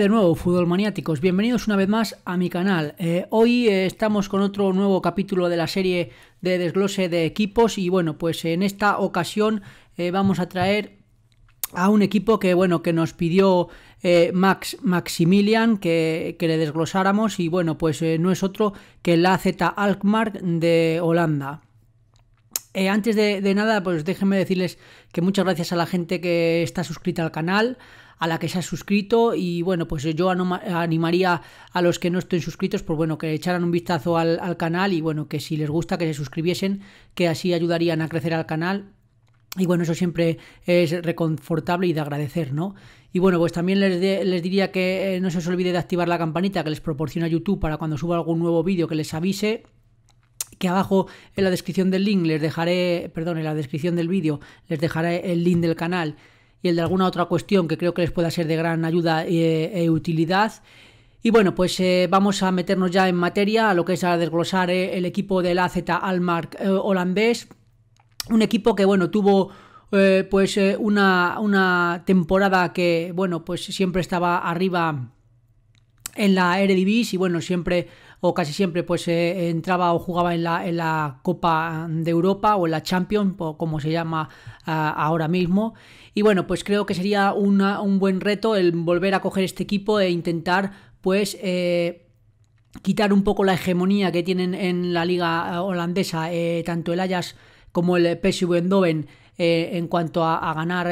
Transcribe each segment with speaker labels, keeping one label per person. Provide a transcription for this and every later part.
Speaker 1: de nuevo, fútbol maniáticos? Bienvenidos una vez más a mi canal. Eh, hoy eh, estamos con otro nuevo capítulo de la serie de desglose de equipos y bueno, pues en esta ocasión eh, vamos a traer a un equipo que bueno que nos pidió Max Maximilian que, le desglosáramos y bueno pues no es otro que la Z Alkmaar de Holanda. antes de, de, nada, pues déjenme decirles que muchas gracias a la gente que está suscrita al canal, a la que se ha suscrito y bueno, pues yo animaría a los que no estén suscritos, pues bueno, que echaran un vistazo al, canal y bueno, que si les gusta que se suscribiesen, que así ayudarían a crecer al canal y bueno, eso siempre es reconfortable y de agradecer, ¿no? Y bueno, pues también les, les diría que eh, no se os olvide de activar la campanita que les proporciona YouTube para cuando suba algún nuevo vídeo que les avise que abajo en la descripción del link les dejaré, perdón, en la descripción del vídeo les dejaré el link del canal y el de alguna otra cuestión que creo que les pueda ser de gran ayuda eh, e, utilidad. Y bueno, pues eh, vamos a meternos ya en materia a lo que es a desglosar eh, el equipo del AZ Almark holandés. Un equipo que, bueno, tuvo pues una, temporada que, bueno, pues siempre estaba arriba en la Eredivisie y, bueno, siempre o casi siempre pues entraba o jugaba en la, en la Copa de Europa o en la Champions, como se llama ah, ahora mismo. Y bueno, pues creo que sería un buen reto el volver a coger este equipo e intentar pues... Eh, quitar un poco la hegemonía que tienen en la liga holandesa eh, tanto el Ajax como el PSV Eindhoven eh, en cuanto a, ganar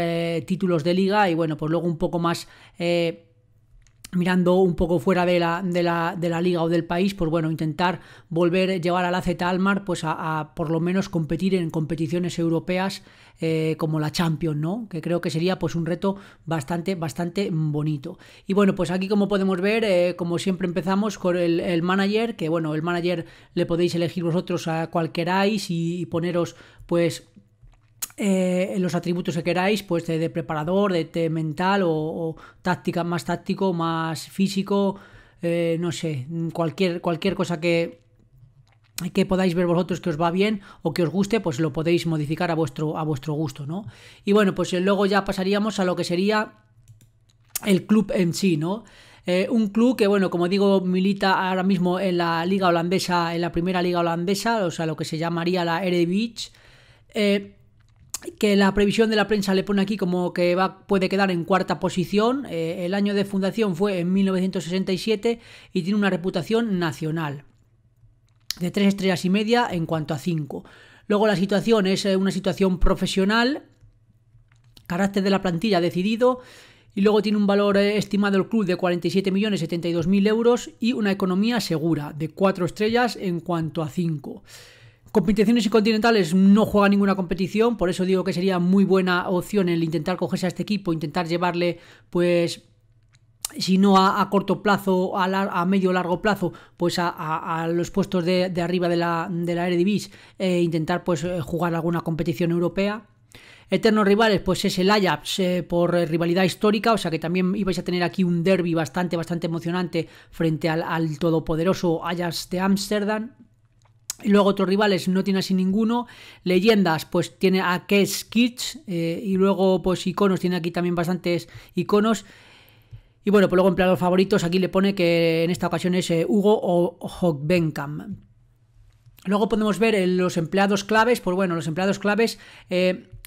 Speaker 1: títulos de liga y bueno pues luego un poco más mirando un poco fuera de la, de, la, liga o del país, pues bueno, intentar volver, llevar al AZ Almar, pues a, por lo menos competir en competiciones europeas eh, como la Champions, ¿no? Que creo que sería pues un reto bastante, bastante bonito. Y bueno, pues aquí como podemos ver, eh, como siempre empezamos con el, manager, que bueno, el manager le podéis elegir vosotros a cual queráis y, y poneros pues eh, los atributos que queráis, pues de, preparador, de, mental o, táctica más táctico, más físico, eh, no sé, cualquier, cualquier cosa que, que podáis ver vosotros que os va bien o que os guste, pues lo podéis modificar a vuestro, a vuestro gusto, ¿no? Y bueno, pues eh, luego ya pasaríamos a lo que sería el club en sí, ¿no? un club que, bueno, como digo, milita ahora mismo en la liga holandesa, en la primera liga holandesa, o sea, lo que se llamaría la Eredivisie que la previsión de la prensa le pone aquí como que va, puede quedar en cuarta posición. Eh, el año de fundación fue en 1967 y tiene una reputación nacional de tres estrellas y media en cuanto a cinco. Luego la situación es eh, una situación profesional, carácter de la plantilla decidido y luego tiene un valor eh, estimado el club de 47.072.000 euros y una economía segura de cuatro estrellas en cuanto a cinco. Competiciones continentales no juega ninguna competición, por eso digo que sería muy buena opción el intentar cogerse a este equipo, intentar llevarle pues si no a, corto plazo, a, medio o largo plazo, pues a, los puestos de, arriba de la, de la Eredivisie, e intentar pues eh, jugar alguna competición europea. Eternos rivales, pues es el Ajax eh, por eh, rivalidad histórica, o sea que también ibais a tener aquí un derby bastante, bastante emocionante frente al, al todopoderoso Ajax de Ámsterdam. Luego otros rivales no tiene así ninguno. Leyendas, pues tiene a Kess Kids. Eh, y luego, pues iconos, tiene aquí también bastantes iconos. Y bueno, pues luego empleados favoritos, aquí le pone que en esta ocasión es eh, Hugo o Hogbenkam. Luego podemos ver eh, los empleados claves. Pues bueno, los empleados claves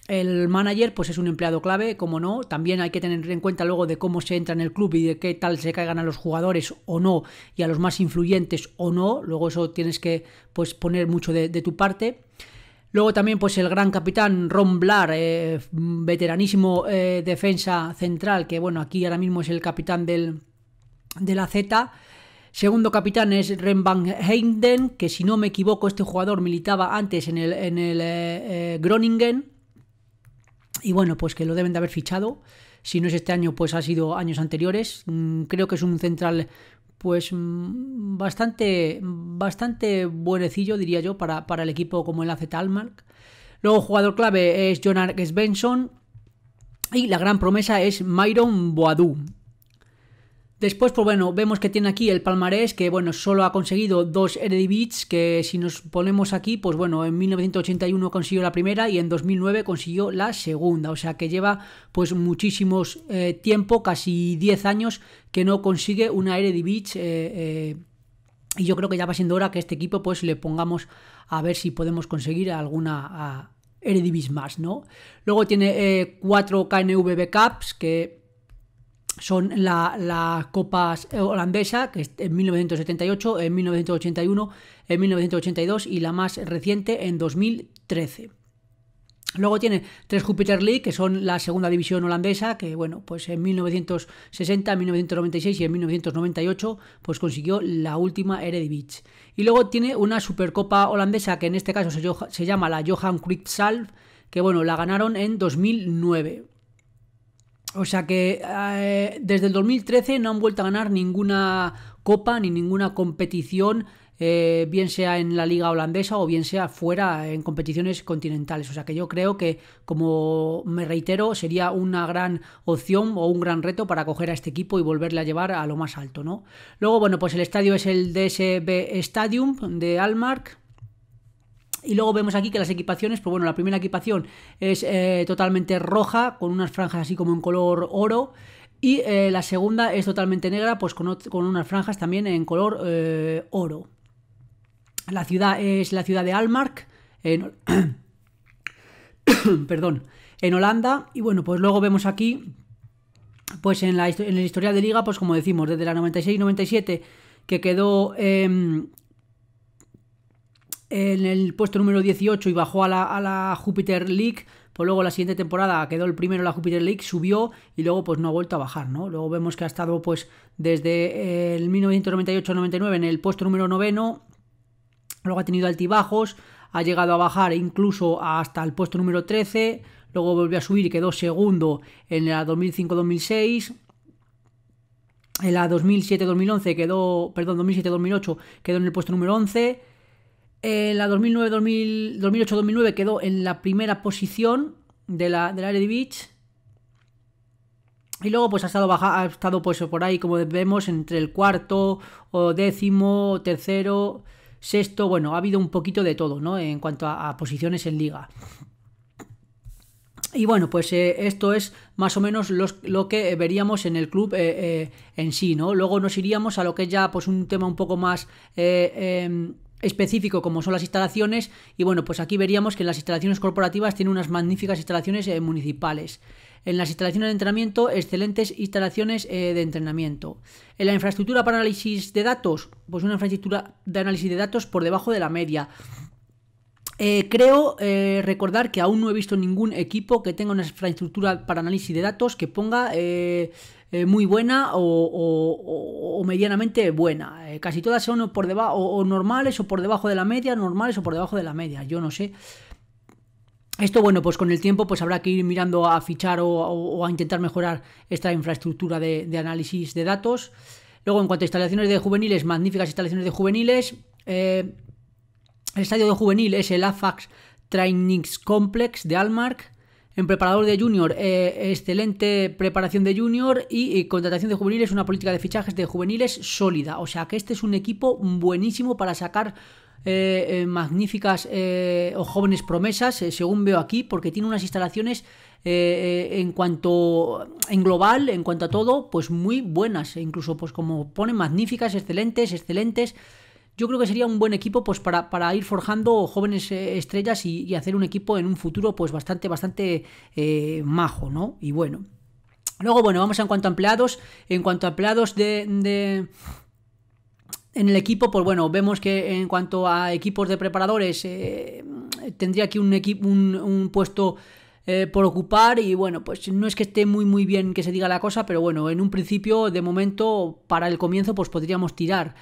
Speaker 1: el manager, pues es un empleado clave, como no. También hay que tener en cuenta luego de cómo se entra en el club y de qué tal se caigan a los jugadores o no, y a los más influyentes o no. Luego eso tienes que pues, poner mucho de, tu parte. Luego también, pues el gran capitán Ron Blar, eh, veteranísimo eh, defensa central, que bueno, aquí ahora mismo es el capitán de la Z. Segundo capitán es Ren Van Heimden, que si no me equivoco, este jugador militaba antes en el, en el eh, Groningen. Y bueno, pues que lo deben de haber fichado. Si no es este año, pues ha sido años anteriores. Mm, creo que es un central pues mm, bastante, bastante buenecillo, diría yo, para, para el equipo como el AZ Almark. Luego, jugador clave es John Benson. Y la gran promesa es Myron Boadu. Después, pues bueno, vemos que tiene aquí el palmarés, que bueno, solo ha conseguido dos RDBs, que si nos ponemos aquí, pues bueno, en 1981 consiguió la primera y en 2009 consiguió la segunda, o sea que lleva pues muchísimos eh, tiempo, casi 10 años, que no consigue una RDBs eh, eh, y yo creo que ya va siendo hora que este equipo pues le pongamos a ver si podemos conseguir alguna... A, ah, más, ¿no? Luego tiene 4 KNVB Cups, que son las copas Copa Holandesa, que es en 1978, en 1981, en 1982 y la más reciente en 2013. Luego tiene tres júpiter League, que son la segunda división holandesa, que bueno, pues en 1960, 1996 y en 1998, pues consiguió la última Eredivisie. Y luego tiene una Supercopa holandesa, que en este caso se, llama la Johan Cruyff que bueno, la ganaron en 2009. O sea que eh, desde el 2013 no han vuelto a ganar ninguna copa ni ninguna competición, eh, bien sea en la liga holandesa o bien sea fuera en competiciones continentales. O sea que yo creo que, como me reitero, sería una gran opción o un gran reto para coger a este equipo y volverle a llevar a lo más alto, ¿no? Luego, bueno, pues el estadio es el DSB Stadium de Almark y luego vemos aquí que las equipaciones, pues bueno, la primera equipación es eh, totalmente roja, con unas franjas así como en color oro. Y eh, la segunda es totalmente negra, pues con, unas franjas también en color eh, oro. La ciudad es la ciudad de Almark, en, perdón, en Holanda. Y bueno, pues luego vemos aquí, pues en la, en el historial de liga, pues como decimos, desde la 96-97 que quedó em, en el puesto número 18 y bajó a la, a Júpiter League. Pues luego la siguiente temporada quedó el primero en la Júpiter League, subió y luego pues no ha vuelto a bajar, ¿no? Luego vemos que ha estado pues desde el 1998-99 en el puesto número noveno, luego ha tenido altibajos, ha llegado a bajar incluso hasta el puesto número 13, luego volvió a subir y quedó segundo en la 2005-2006. En la 2007-2011 quedó, perdón, 2007-2008 quedó en el puesto número 11, eh, la 2008-2009 quedó en la primera posición de la, del Beach. Y luego pues ha estado baja, ha estado pues por ahí, como vemos, entre el cuarto, o décimo, tercero, sexto, bueno, ha habido un poquito de todo, ¿no? En cuanto a, posiciones en liga. Y bueno, pues eh, esto es más o menos lo que veríamos en el club eh, eh, en sí, ¿no? Luego nos iríamos a lo que es ya pues un tema un poco más em, específico como son las instalaciones y bueno pues aquí veríamos que en las instalaciones corporativas tiene unas magníficas instalaciones eh, municipales en las instalaciones de entrenamiento excelentes instalaciones eh, de entrenamiento en la infraestructura para análisis de datos pues una infraestructura de análisis de datos por debajo de la media eh, creo recordar que aún no he visto ningún equipo que tenga una infraestructura para análisis de datos que ponga eh, muy buena o, medianamente buena. Eh, casi todas son por debajo, o, normales o por debajo de la media, normales o por debajo de la media, yo no sé. Esto, bueno, pues con el tiempo pues habrá que ir mirando a fichar o, a intentar mejorar esta infraestructura de, análisis de datos. Luego, en cuanto a instalaciones de juveniles, magníficas instalaciones de juveniles. Eh, el estadio de juvenil es el AFAX Trainings Complex de Almark en preparador de junior, eh, excelente preparación de junior y, contratación de juveniles, una política de fichajes de juveniles sólida. O sea que este es un equipo buenísimo para sacar eh, eh, magníficas o jóvenes promesas, según veo aquí, porque tiene unas instalaciones en cuanto en global, en cuanto a todo, pues muy buenas, e incluso pues como pone magníficas, excelentes, excelentes yo creo que sería un buen equipo pues para, ir forjando jóvenes eh, estrellas y, hacer un equipo en un futuro pues bastante, bastante eh, majo, ¿no? Y bueno. Luego, bueno, vamos en cuanto a empleados. En cuanto a empleados de, en el equipo, pues bueno, vemos que en cuanto a equipos de preparadores, eh, tendría aquí un, un, puesto por ocupar y bueno, pues no es que esté muy muy bien que se diga la cosa, pero bueno, en un principio, de momento, para el comienzo, pues podríamos tirar.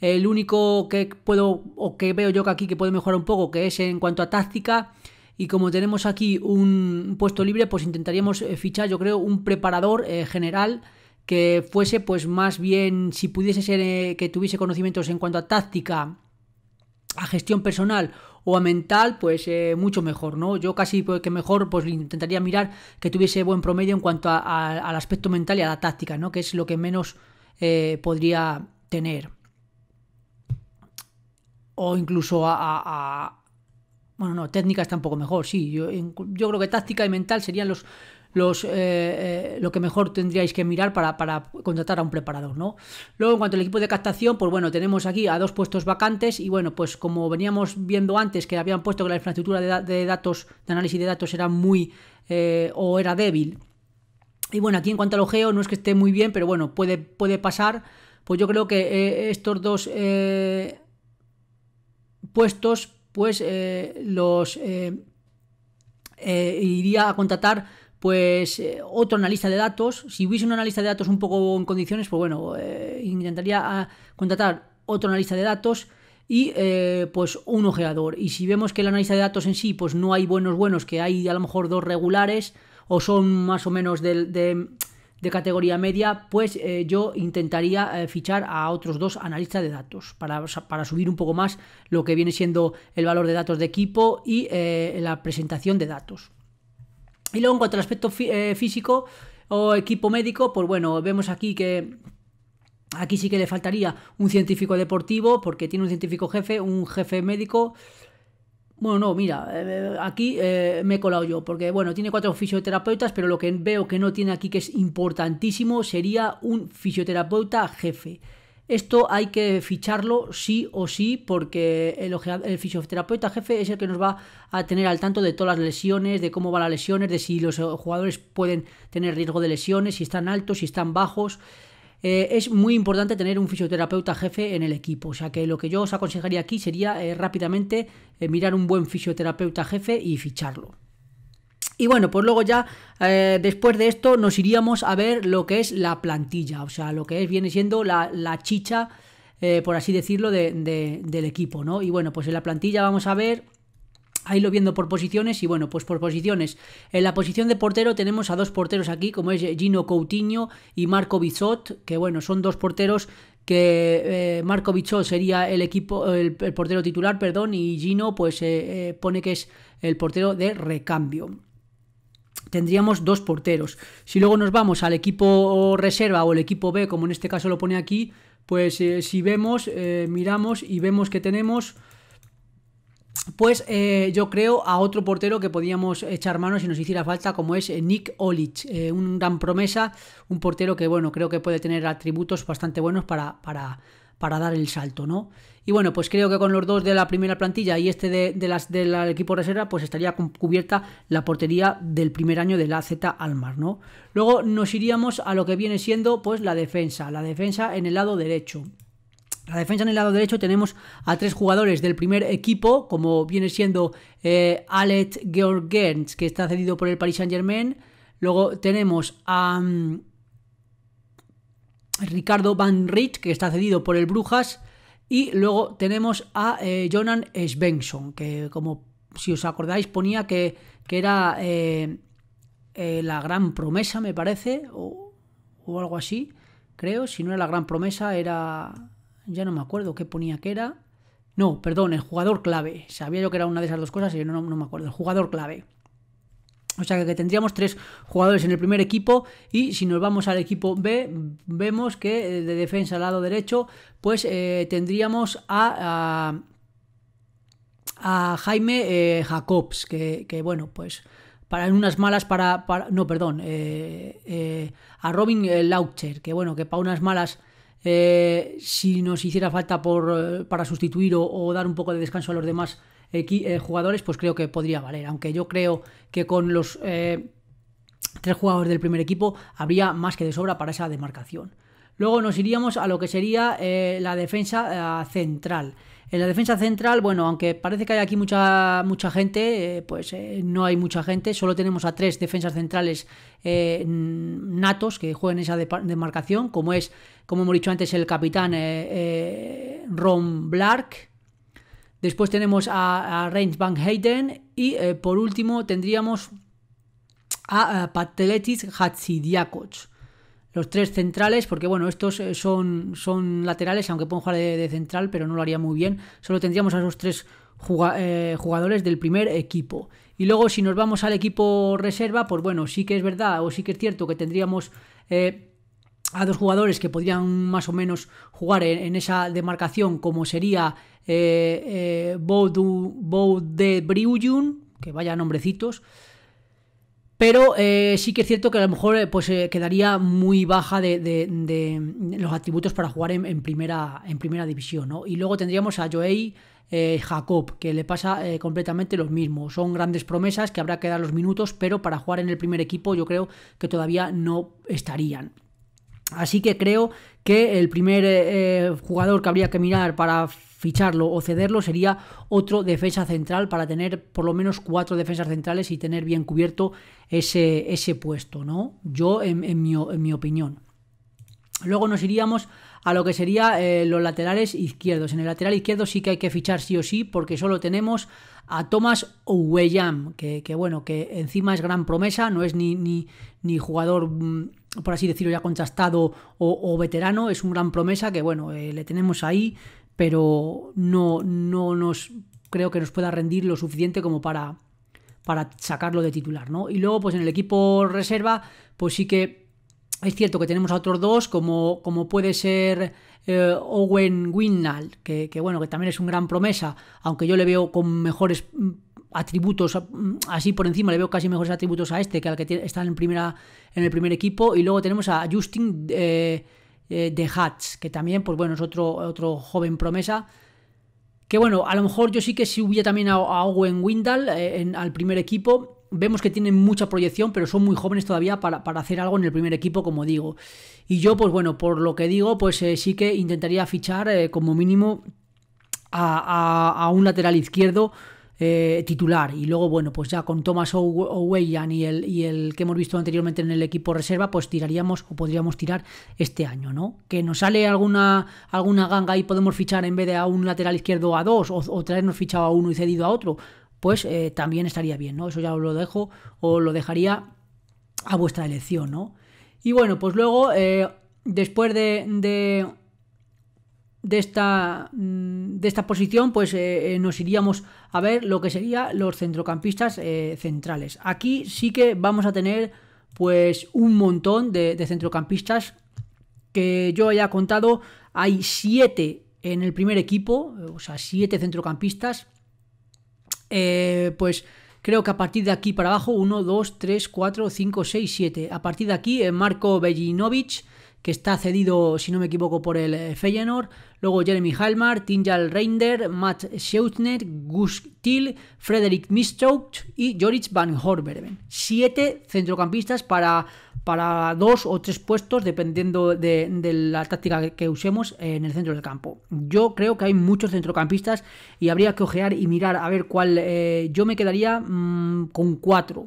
Speaker 1: El único que puedo o que veo yo que aquí que puede mejorar un poco, que es en cuanto a táctica. Y como tenemos aquí un puesto libre, pues intentaríamos eh, fichar, yo creo, un preparador eh, general que fuese, pues más bien, si pudiese ser eh, que tuviese conocimientos en cuanto a táctica, a gestión personal o a mental, pues mucho mejor, ¿no? Yo casi pues, que mejor, pues intentaría mirar que tuviese buen promedio en cuanto al aspecto mental y a la táctica, ¿no? Que es lo que menos podría tener o incluso a, bueno, no, técnica está un poco mejor, sí. Yo, yo creo que táctica y mental serían los, los, eh, eh, lo que mejor tendríais que mirar para, contratar a un preparador, ¿no? Luego, en cuanto al equipo de captación, pues bueno, tenemos aquí a dos puestos vacantes y bueno, pues como veníamos viendo antes que habían puesto que la infraestructura de, datos, de análisis de datos era muy eh, o era débil. Y bueno, aquí en cuanto al ojeo, no es que esté muy bien, pero bueno, puede, puede pasar. Pues yo creo que estos dos puestos, pues eh, los eh, eh, iría a contratar pues otro analista de datos. Si hubiese un analista de datos un poco en condiciones, pues bueno, intentaría ah, contratar otro analista de datos y pues un ojeador. Y si vemos que el analista de datos en sí, pues no hay buenos buenos, que hay a lo mejor dos regulares, o son más o menos del de, de categoría media, pues eh, yo intentaría eh, fichar a otros dos analistas de datos para, para, subir un poco más lo que viene siendo el valor de datos de equipo y eh, la presentación de datos. Y luego en cuanto al aspecto físico o equipo médico, pues bueno, vemos aquí que aquí sí que le faltaría un científico deportivo porque tiene un científico jefe, un jefe médico. Bueno, no, mira, eh, eh, aquí eh, me he colado yo, porque bueno, tiene cuatro fisioterapeutas, pero lo que veo que no tiene aquí, que es importantísimo, sería un fisioterapeuta jefe. Esto hay que ficharlo sí o sí, porque el, el, fisioterapeuta jefe es el que nos va a tener al tanto de todas las lesiones, de cómo van las lesiones, de si los jugadores pueden tener riesgo de lesiones, si están altos, si están bajos, eh, es muy importante tener un fisioterapeuta jefe en el equipo. O sea que lo que yo os aconsejaría aquí sería eh, rápidamente eh, mirar un buen fisioterapeuta jefe y ficharlo. Y bueno, pues luego ya después de esto nos iríamos a ver lo que es la plantilla, o sea, lo que es, viene siendo la, chicha, por así decirlo, del equipo, ¿no? Y bueno, pues en la plantilla vamos a ver Ahí lo viendo por posiciones y bueno, pues por posiciones. En la posición de portero tenemos a dos porteros aquí, como es Gino Coutinho y Marco Bizot, que bueno, son dos porteros que eh, Marco Bichot sería el equipo el, portero titular, perdón, y Gino pues eh, eh, pone que es el portero de recambio. Tendríamos dos porteros. Si luego nos vamos al equipo reserva o el equipo B, como en este caso lo pone aquí, pues si vemos, miramos y vemos que tenemos pues eh, yo creo a otro portero que podíamos echar mano si nos hiciera falta, como es eh, Nick Olich, eh, un gran promesa, un portero que, bueno, creo que puede tener atributos bastante buenos para, para, dar el salto, ¿no? Y bueno, pues creo que con los dos de la primera plantilla y este de, las, del equipo reserva, pues estaría cubierta la portería del primer año de la Z Almar, ¿no? Luego nos iríamos a lo que viene siendo, pues, la defensa, la defensa en el lado derecho. La defensa en el lado derecho tenemos a tres jugadores del primer equipo, como viene siendo eh, Alex Georgens, que está cedido por el Paris Saint Germain. Luego tenemos a mm, Ricardo Van Riet, que está cedido por el Brujas. Y luego tenemos a eh, Jonan Svensson, que como si os acordáis ponía que, que era eh, eh, la gran promesa, me parece, o, o algo así, creo. Si no era la gran promesa, era ya no me acuerdo qué ponía que era. No, perdón, el jugador clave. Sabía yo que era una de esas dos cosas y no, no me acuerdo. El jugador clave. O sea que tendríamos tres jugadores en el primer equipo y si nos vamos al equipo B, vemos que eh, de defensa al lado derecho, pues eh, tendríamos a, a, Jaime eh, Jacobs, que, bueno, pues para unas malas para... no, perdón, a Robin Laucher, que bueno, que para unas malas eh, si nos hiciera falta eh, para sustituir o, dar un poco de descanso a los demás eh, jugadores, pues creo que podría valer. Aunque yo creo que con los tres jugadores del primer equipo habría más que de sobra para esa demarcación. Luego nos iríamos a lo que sería la defensa central. En la defensa central, bueno, aunque parece que hay aquí mucha, mucha gente, eh, pues eh, no hay mucha gente. Solo tenemos a tres defensas centrales eh, natos que juegan esa demarcación, como es, como hemos dicho antes, el capitán Ron Blark. Después tenemos a, rangebank Van Hayden y por último tendríamos a, Patletis Pateletis los tres centrales, porque bueno, estos eh, son, son laterales, aunque pueden jugar de, central, pero no lo haría muy bien. Solo tendríamos a esos tres eh, jugadores del primer equipo. Y luego si nos vamos al equipo reserva, pues bueno, sí que es verdad, o sí que es cierto que tendríamos... Eh, a dos jugadores que podrían más o menos jugar en, esa demarcación, como sería eh, eh que vaya nombrecitos, pero eh, sí que es cierto que a lo mejor eh, pues eh, quedaría muy baja de, los atributos para jugar en, primera, en primera división, ¿no? Y luego tendríamos a Joey Jacob, que le pasa completamente lo mismo. Son grandes promesas que habrá que dar los minutos, pero para jugar en el primer equipo yo creo que todavía no estarían. Así que creo que el primer eh, eh, jugador que habría que mirar para ficharlo o cederlo sería otro defensa central para tener por lo menos cuatro defensas centrales y tener bien cubierto ese, ese puesto, ¿no? Yo, en, mi, opinión. Luego nos iríamos a lo que sería eh, los laterales izquierdos. En el lateral izquierdo sí que hay que fichar sí o sí, porque solo tenemos a Thomas Oweyam, que, que, bueno, que encima es gran promesa, no es ni, ni, ni jugador mm, por así decirlo, ya contrastado o, veterano, es un gran promesa que, bueno, eh, le tenemos ahí, pero no, no nos creo que nos pueda rendir lo suficiente como para, para sacarlo de titular, ¿no? Y luego, pues en el equipo reserva, pues sí que es cierto que tenemos a otros dos, como, como puede ser eh, Owen Winnall, que, que, bueno, que también es un gran promesa, aunque yo le veo con mejores atributos mm, así por encima, le veo casi mejores atributos a este que al que está en, primera, en el primer equipo. Y luego tenemos a Justin eh, eh, de Hats, que también, pues bueno, es otro, otro joven promesa. Que bueno, a lo mejor yo sí que Si hubiera también a, Owen Windal eh, en, al primer equipo. Vemos que tienen mucha proyección, pero son muy jóvenes todavía para, hacer algo en el primer equipo, como digo. Y yo, pues bueno, por lo que digo, pues sí que intentaría fichar como mínimo a un lateral izquierdo eh, titular. Y luego, bueno, pues ya con Thomas Oweyan y el, y el que hemos visto anteriormente en el equipo reserva, pues tiraríamos o podríamos tirar este año, ¿no? Que nos sale alguna, alguna ganga y podemos fichar en vez de a un lateral izquierdo a dos, o, traernos fichado a uno y cedido a otro, pues eh, también estaría bien, ¿no? Eso ya os lo dejo o lo dejaría a vuestra elección, ¿no? Y bueno, pues luego, eh, después de, de Mm, de esta, posición, pues eh, eh, nos iríamos a ver lo que serían los centrocampistas eh, centrales. Aquí sí que vamos a tener pues un montón de, centrocampistas que yo haya contado. Hay siete en el primer equipo, o sea, siete centrocampistas. pues creo que a partir de aquí para abajo, 1, 2, 3, 4, 5, 6, 7. A partir de aquí, Marco bellinovich, que está cedido, si no me equivoco, por el eh, Feyenoord. Luego Jeremy Halmar, Tinjal Reinder, Matt Scheutner, Gus Till, Frederick y Joris Van Horberven. Siete centrocampistas para, para dos o tres puestos, dependiendo de, la táctica que usemos en el centro del campo. Yo creo que hay muchos centrocampistas y habría que ojear y mirar a ver cuál. Eh, yo me quedaría mm, con cuatro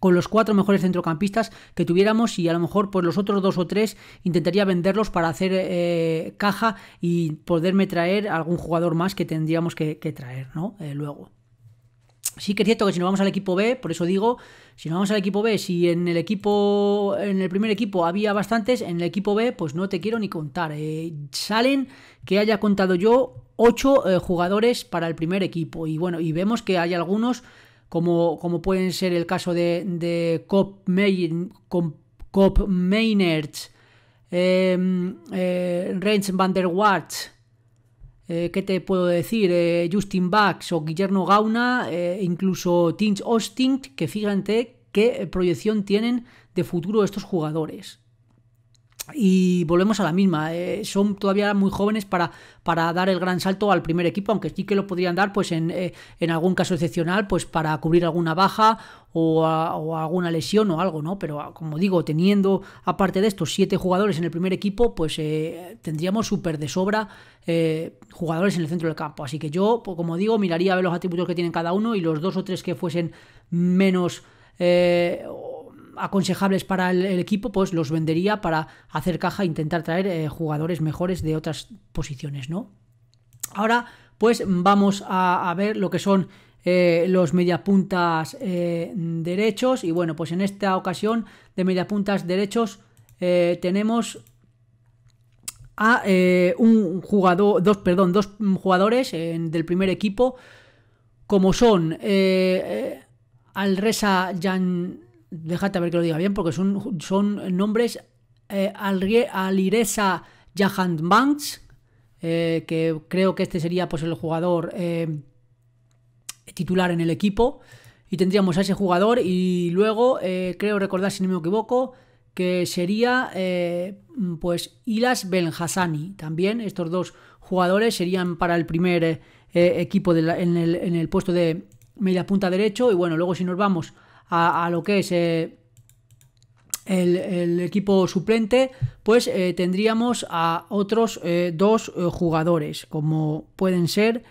Speaker 1: con los cuatro mejores centrocampistas que tuviéramos y a lo mejor pues los otros dos o tres intentaría venderlos para hacer eh, caja y poderme traer algún jugador más que tendríamos que, traer ¿no? Eh, luego. Sí que es cierto que si nos vamos al equipo B, por eso digo, si nos vamos al equipo B, si en el equipo, en el primer equipo había bastantes, en el equipo B, pues no te quiero ni contar. Eh, salen que haya contado yo ocho jugadores para el primer equipo. Y bueno, y vemos que hay algunos como, pueden ser el caso de, de Cop, Main, em, eh, van der Waals, eh, ¿qué te puedo decir? Eh, Justin Bax o Guillermo Gauna, incluso Tins Austin, que fíjate qué proyección tienen de futuro estos jugadores. Y volvemos a la misma, eh, son todavía muy jóvenes para, para dar el gran salto al primer equipo, aunque sí que lo podrían dar pues en, eh, algún caso excepcional, pues para cubrir alguna baja o, alguna lesión o algo, ¿no? Pero como digo, teniendo aparte de estos siete jugadores en el primer equipo, pues eh, tendríamos súper de sobra jugadores en el centro del campo. Así que yo, pues, como digo, miraría a ver los atributos que tienen cada uno y los dos o tres que fuesen menos aconsejables para el, equipo, pues los vendería para hacer caja e intentar traer eh, jugadores mejores de otras posiciones, ¿no? Ahora, pues vamos a, ver lo que son eh, los mediapuntas eh, derechos. Y bueno, pues en esta ocasión de mediapuntas derechos tenemos a un jugador, dos, perdón, dos jugadores del primer equipo, como son Alresa Jan déjate a ver que lo diga bien, porque son, son nombres eh, Alireza Jahandbanks, eh, que creo que este sería pues, el jugador eh, titular en el equipo. Y tendríamos a ese jugador y luego, creo recordar si no me equivoco, que sería pues Ilas Hassani También estos dos jugadores serían para el primer equipo en, el, en el puesto de media punta derecho. Y bueno, luego si nos vamos a, lo que es eh, el, equipo suplente, pues eh, tendríamos a otros eh, dos jugadores, como pueden ser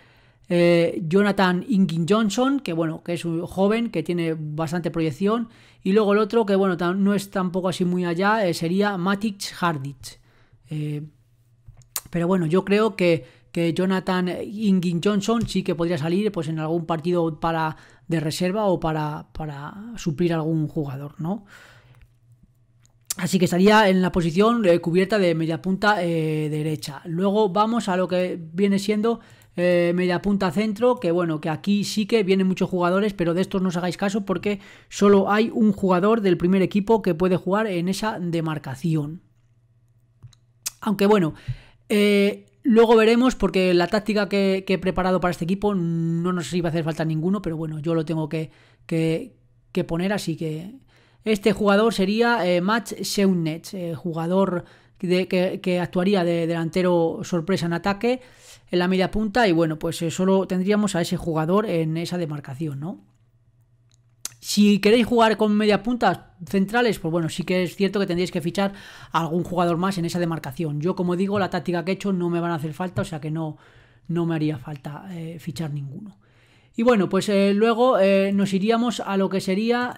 Speaker 1: Jonathan Ingin Johnson, que bueno, que es un joven, que tiene bastante proyección, y luego el otro, que bueno, no es tampoco así muy allá, sería Matic Hardic pero bueno, yo creo que Jonathan Ingin Johnson sí que podría salir pues en algún partido para de reserva o para, para suplir algún jugador, ¿no? Así que estaría en la posición eh, cubierta de media punta eh, derecha. Luego vamos a lo que viene siendo eh, media punta centro, que bueno, que aquí sí que vienen muchos jugadores, pero de estos no os hagáis caso porque solo hay un jugador del primer equipo que puede jugar en esa demarcación. Aunque bueno, eh, Luego veremos, porque la táctica que, he preparado para este equipo no nos iba a hacer falta ninguno, pero bueno, yo lo tengo que, poner, así que este jugador sería Mats eh, Matt eh, jugador que, actuaría de delantero sorpresa en ataque en la media punta y bueno, pues eh, solo tendríamos a ese jugador en esa demarcación, ¿no? Si queréis jugar con medias puntas centrales, pues bueno, sí que es cierto que tendréis que fichar a algún jugador más en esa demarcación. Yo, como digo, la táctica que he hecho no me van a hacer falta, o sea que no, no me haría falta eh, fichar ninguno. Y bueno, pues eh, luego eh, nos iríamos a lo que sería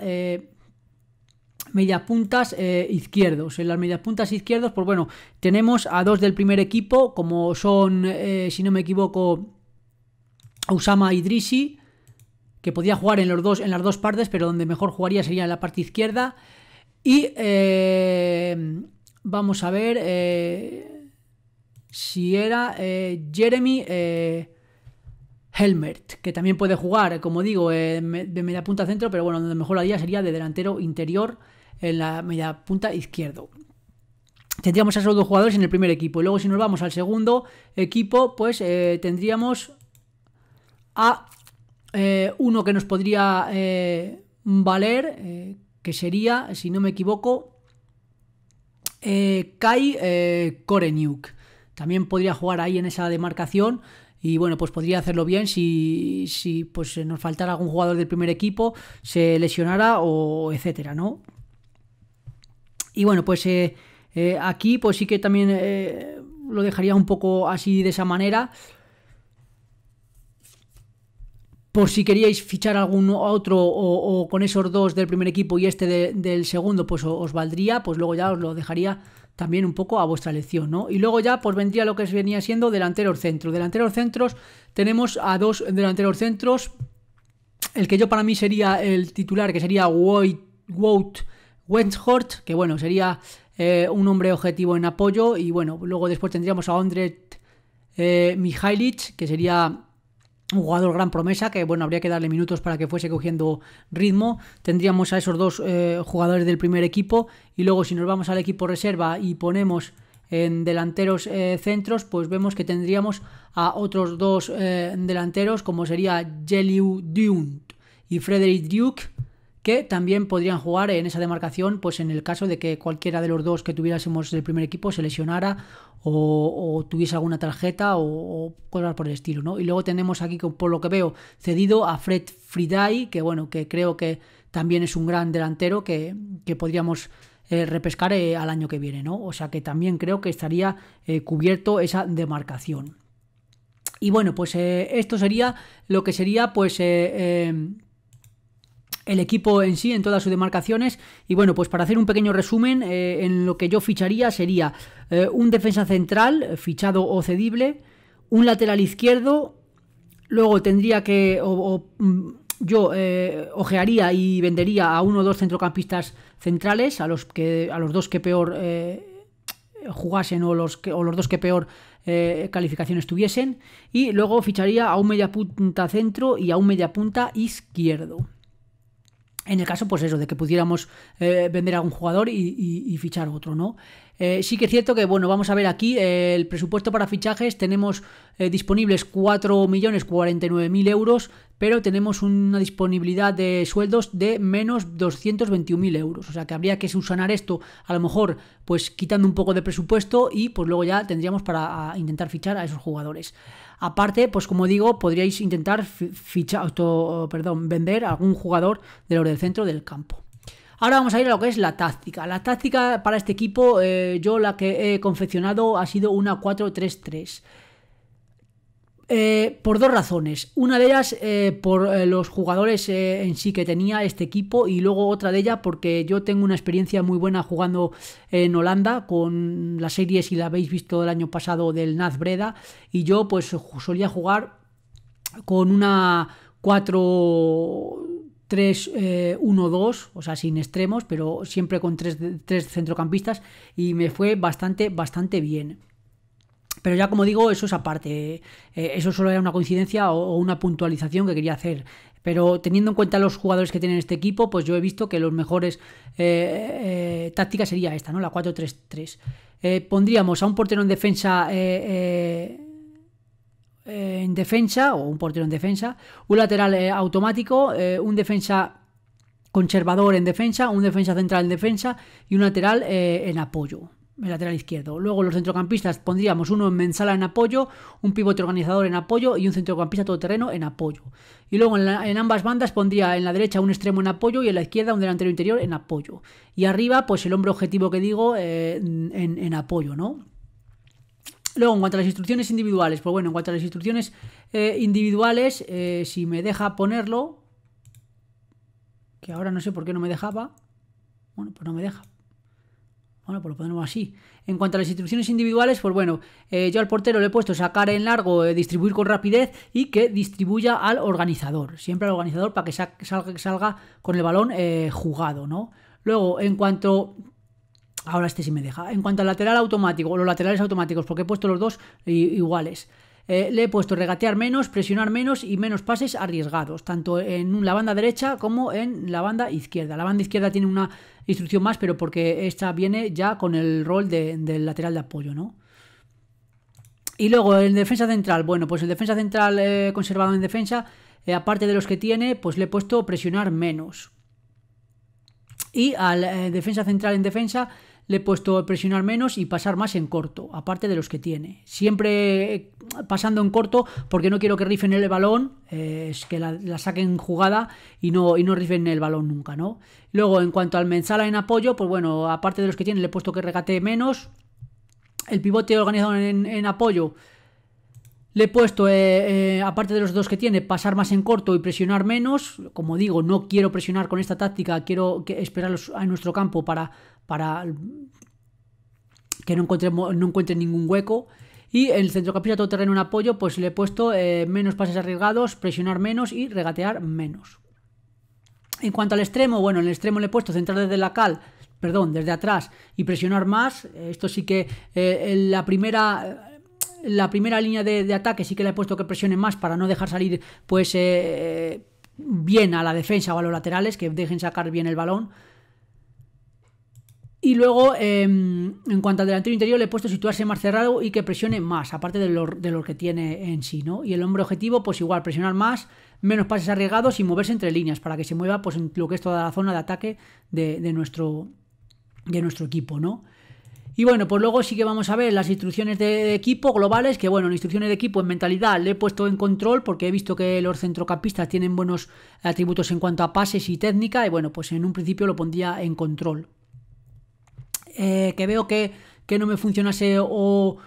Speaker 1: medias puntas izquierdos. En las medias puntas izquierdos, pues bueno, tenemos a dos del primer equipo, como son, si no me equivoco, y idrissi que podía jugar en, los dos, en las dos partes, pero donde mejor jugaría sería en la parte izquierda. Y eh, vamos a ver eh, si era eh, Jeremy Helmert, que también puede jugar, como digo, de media punta centro, pero bueno, donde mejor haría sería de delantero interior en la media punta izquierdo. Tendríamos a esos dos jugadores en el primer equipo. Y luego si nos vamos al segundo equipo, pues tendríamos a eh, uno que nos podría eh, valer, eh, que sería, si no me equivoco, Kai Koreniuk. También podría jugar ahí en esa demarcación y bueno, pues podría hacerlo bien si, pues nos faltara algún jugador del primer equipo, se lesionara o etcétera, ¿no? Y bueno, pues aquí pues sí que también lo dejaría un poco así de esa manera por si queríais fichar algún otro o, con esos dos del primer equipo y este del segundo, pues os valdría, pues luego ya os lo dejaría también un poco a vuestra elección, ¿no? Y luego ya pues vendría lo que venía siendo delanteros centro Delanteros centros tenemos a dos delanteros centros. El que yo para mí sería el titular, que sería Wout Wenshort, que bueno, sería eh, un hombre objetivo en apoyo. Y bueno, luego después tendríamos a andret eh, que sería un jugador gran promesa que bueno habría que darle minutos para que fuese cogiendo ritmo tendríamos a esos dos eh, jugadores del primer equipo y luego si nos vamos al equipo reserva y ponemos en delanteros eh, centros pues vemos que tendríamos a otros dos eh, delanteros como sería Jeliu Dunt y Frederick Duke que también podrían jugar en esa demarcación, pues en el caso de que cualquiera de los dos que tuviésemos del primer equipo se lesionara o, tuviese alguna tarjeta o, cosas por el estilo, ¿no? Y luego tenemos aquí, por lo que veo, cedido a Fred Friday, que bueno, que creo que también es un gran delantero que, que podríamos eh, repescar eh, al año que viene, ¿no? O sea que también creo que estaría eh, cubierto esa demarcación. Y bueno, pues esto sería lo que sería, pues em, el equipo en sí, en todas sus demarcaciones. Y bueno, pues para hacer un pequeño resumen, eh, en lo que yo ficharía sería eh, un defensa central, eh, fichado o cedible, un lateral izquierdo, luego tendría que, o, mm, yo ojearía y vendería a uno o dos centrocampistas centrales, a los, que, a los dos que peor jugasen o los, los dos que peor calificaciones tuviesen. Y luego ficharía a un media punta centro y a un media punta izquierdo en el caso, pues eso, de que pudiéramos eh, vender a un jugador y, y, fichar otro, ¿no? Eh, sí que es cierto que, bueno, vamos a ver aquí eh, el presupuesto para fichajes. Tenemos eh, disponibles 4.049.000 euros, pero tenemos una disponibilidad de sueldos de menos 221.000 euros. O sea que habría que subsanar esto, a lo mejor, pues quitando un poco de presupuesto y pues luego ya tendríamos para intentar fichar a esos jugadores. Aparte, pues como digo, podríais intentar perdón, vender a algún jugador de orden del centro del campo. Ahora vamos a ir a lo que es la táctica. La táctica para este equipo, eh, yo la que he confeccionado ha sido una 4-3-3. Eh, por dos razones. Una de ellas eh, por los jugadores en sí que tenía este equipo y luego otra de ellas porque yo tengo una experiencia muy buena jugando en Holanda con la serie, si la habéis visto el año pasado, del Naz Breda y yo pues solía jugar con una 4 3-1-2, eh, o sea, sin extremos, pero siempre con tres, centrocampistas y me fue bastante, bastante bien. Pero ya como digo, eso es aparte. Eh, eso solo era una coincidencia o, una puntualización que quería hacer. Pero teniendo en cuenta los jugadores que tienen este equipo, pues yo he visto que los mejores eh, tácticas sería esta, ¿no? La 4-3-3. pondríamos a un portero en defensa. Eh, en defensa, o un portero en defensa, un lateral eh, automático, eh, un defensa conservador en defensa, un defensa central en defensa y un lateral en apoyo, el lateral izquierdo. Luego los centrocampistas pondríamos uno en Mensala en apoyo, un pivote organizador en apoyo y un centrocampista todoterreno en apoyo. Y luego en, ambas bandas pondría en la derecha un extremo en apoyo y en la izquierda un delantero interior en apoyo. Y arriba pues el hombre objetivo que digo en, en apoyo, ¿no? Luego, en cuanto a las instrucciones individuales, pues bueno, en cuanto a las instrucciones eh, individuales, eh, si me deja ponerlo, que ahora no sé por qué no me dejaba, bueno, pues no me deja. Bueno, pues lo ponemos así. En cuanto a las instrucciones individuales, pues bueno, eh, yo al portero le he puesto sacar en largo, distribuir con rapidez y que distribuya al organizador. Siempre al organizador para que salga, salga, con el balón jugado, ¿no? Luego, en cuanto Ahora este sí me deja. En cuanto al lateral automático, o los laterales automáticos, porque he puesto los dos iguales. Eh, le he puesto regatear menos, presionar menos y menos pases arriesgados, tanto en la banda derecha como en la banda izquierda. La banda izquierda tiene una instrucción más, pero porque esta viene ya con el rol del lateral de apoyo, ¿no? Y luego el defensa central, bueno, pues el defensa central eh, conservado en defensa, eh, aparte de los que tiene, pues le he puesto presionar menos. Y al defensa central en defensa le he puesto presionar menos y pasar más en corto, aparte de los que tiene. Siempre eh, pasando en corto porque no quiero que rifen el balón, eh, es que la, saquen jugada y no, y no rifen el balón nunca, ¿no? Luego, en cuanto al mensala en apoyo, pues bueno, aparte de los que tiene, le he puesto que regate menos. El pivote organizado en, apoyo, le he puesto, eh, aparte de los dos que tiene, pasar más en corto y presionar menos. Como digo, no quiero presionar con esta táctica, quiero que esperarlos a nuestro campo para, para que no encuentre, no encuentre ningún hueco. Y el centrocampista terreno en apoyo, pues le he puesto eh, menos pases arriesgados, presionar menos y regatear menos. En cuanto al extremo, bueno, en el extremo le he puesto centrar desde la cal, perdón, desde atrás y presionar más. Esto sí que eh, la primera la primera línea de, ataque sí que le he puesto que presione más para no dejar salir pues eh, bien a la defensa o a los laterales, que dejen sacar bien el balón. Y luego, em, en cuanto al delantero interior, le he puesto situarse más cerrado y que presione más, aparte de lo, que tiene en sí, ¿no? Y el hombre objetivo, pues igual, presionar más, menos pases arriesgados y moverse entre líneas para que se mueva, pues, en lo que es toda la zona de ataque de, nuestro, de nuestro equipo, ¿no? Y bueno, pues luego sí que vamos a ver las instrucciones de equipo globales, que bueno, las instrucciones de equipo en mentalidad le he puesto en control porque he visto que los centrocampistas tienen buenos atributos en cuanto a pases y técnica y bueno, pues en un principio lo pondría en control. Eh, que veo que, que, no me funcionase o,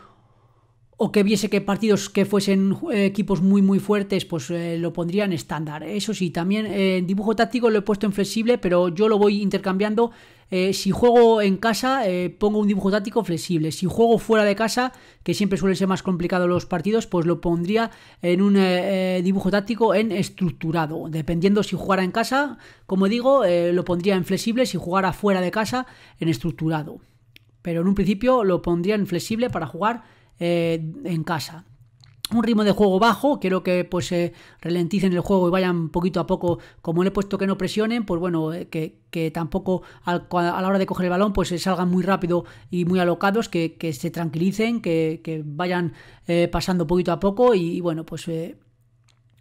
Speaker 1: que viese que partidos que fuesen eh, equipos muy muy fuertes, pues eh, lo pondría en estándar. Eso sí, también en dibujo táctico lo he puesto en flexible, pero yo lo voy intercambiando eh, si juego en casa, eh, pongo un dibujo táctico flexible. Si juego fuera de casa, que siempre suele ser más complicado los partidos, pues lo pondría en un eh, dibujo táctico en estructurado. Dependiendo si jugara en casa, como digo, lo pondría en flexible. Si jugara fuera de casa, en estructurado. Pero en un principio lo pondría en flexible para jugar en casa un ritmo de juego bajo, quiero que pues se eh, ralenticen el juego y vayan poquito a poco, como le he puesto que no presionen, pues bueno, eh, que, que, tampoco a la hora de coger el balón pues se eh, salgan muy rápido y muy alocados, que, se tranquilicen, que, vayan pasando poquito a poco y bueno, pues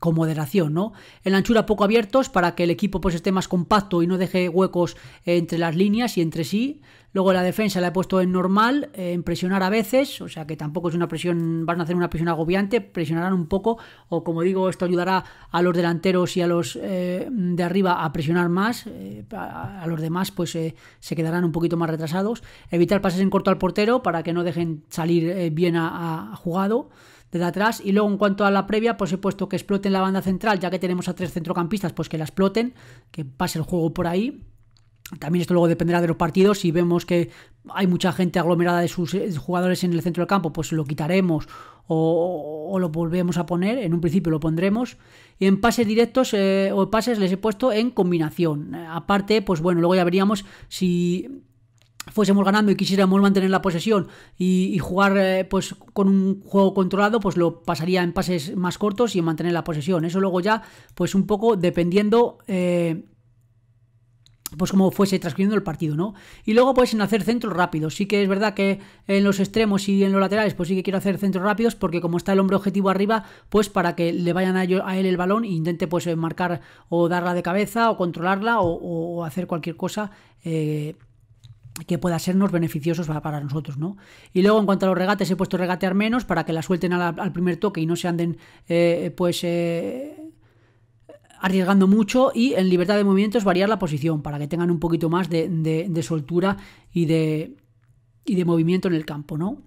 Speaker 1: con moderación, ¿no? En anchura poco abiertos para que el equipo pues esté más compacto y no deje huecos entre las líneas y entre sí. Luego la defensa la he puesto en normal, en presionar a veces, o sea que tampoco es una presión, van a hacer una presión agobiante, presionarán un poco, o como digo, esto ayudará a los delanteros y a los eh, de arriba a presionar más, eh, a, los demás pues eh, se quedarán un poquito más retrasados. Evitar pases en corto al portero para que no dejen salir bien a jugado de atrás. Y luego, en cuanto a la previa, pues he puesto que exploten la banda central, ya que tenemos a tres centrocampistas, pues que la exploten, que pase el juego por ahí. También esto luego dependerá de los partidos. Si vemos que hay mucha gente aglomerada de sus eh, jugadores en el centro del campo, pues lo quitaremos o, lo volvemos a poner. En un principio lo pondremos. Y en pases directos eh, o pases les he puesto en combinación. Eh, aparte, pues bueno, luego ya veríamos si fuésemos ganando y quisiéramos mantener la posesión y, jugar eh, pues con un juego controlado, pues lo pasaría en pases más cortos y en mantener la posesión. Eso luego ya, pues un poco dependiendo. Eh, pues como fuese transcurriendo el partido, ¿no? Y luego pues en hacer centros rápidos. Sí que es verdad que en los extremos y en los laterales pues sí que quiero hacer centros rápidos porque como está el hombre objetivo arriba, pues para que le vayan a, él el balón e intente pues marcar o darla de cabeza o controlarla o, hacer cualquier cosa. Eh, que pueda sernos beneficiosos para nosotros, ¿no? Y luego en cuanto a los regates he puesto regatear menos para que la suelten al, primer toque y no se anden eh, pues eh, arriesgando mucho y en libertad de es variar la posición para que tengan un poquito más de, soltura y de, movimiento en el campo, ¿no?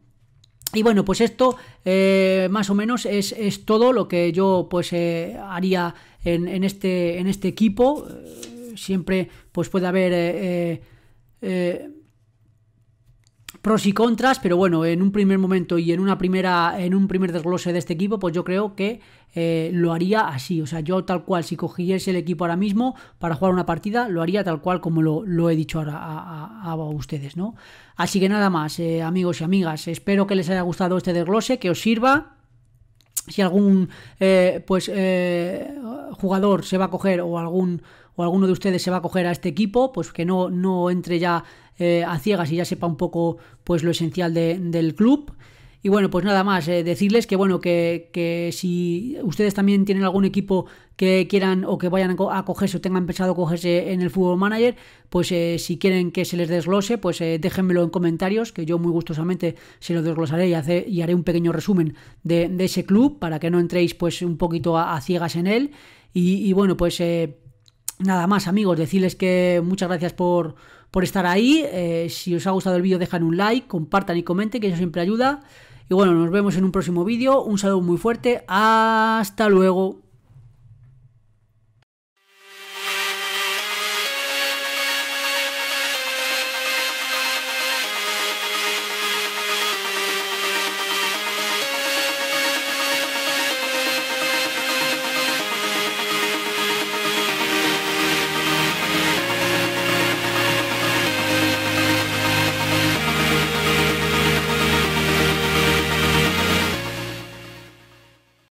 Speaker 1: Y bueno, pues esto eh, más o menos es, todo lo que yo pues haría en, este, en este equipo. siempre pues puede haber pros y contras, pero bueno, en un primer momento y en una primera, en un primer desglose de este equipo, pues yo creo que eh, lo haría así. O sea, yo tal cual, si cogiese el equipo ahora mismo para jugar una partida, lo haría tal cual como lo, he dicho ahora a, ustedes, ¿no? Así que nada más, eh, amigos y amigas, espero que les haya gustado este desglose, que os sirva si algún eh, pues jugador se va a coger o algún o alguno de ustedes se va a coger a este equipo, pues que no, no entre ya eh, a ciegas y ya sepa un poco pues lo esencial del club. Y bueno, pues nada más, eh, decirles que bueno, que, si ustedes también tienen algún equipo que quieran o que vayan a cogerse o tengan pensado cogerse en el Fútbol Manager, pues eh, si quieren que se les desglose, pues déjenmelo en comentarios, que yo muy gustosamente se lo desglosaré y, y haré un pequeño resumen de, ese club para que no entréis pues un poquito a, ciegas en él. y bueno, pues nada más amigos, decirles que muchas gracias por por estar ahí. Eh, si os ha gustado el vídeo, dejan un like, compartan y comenten, que eso siempre ayuda. Y bueno, nos vemos en un próximo vídeo. Un saludo muy fuerte. Hasta luego.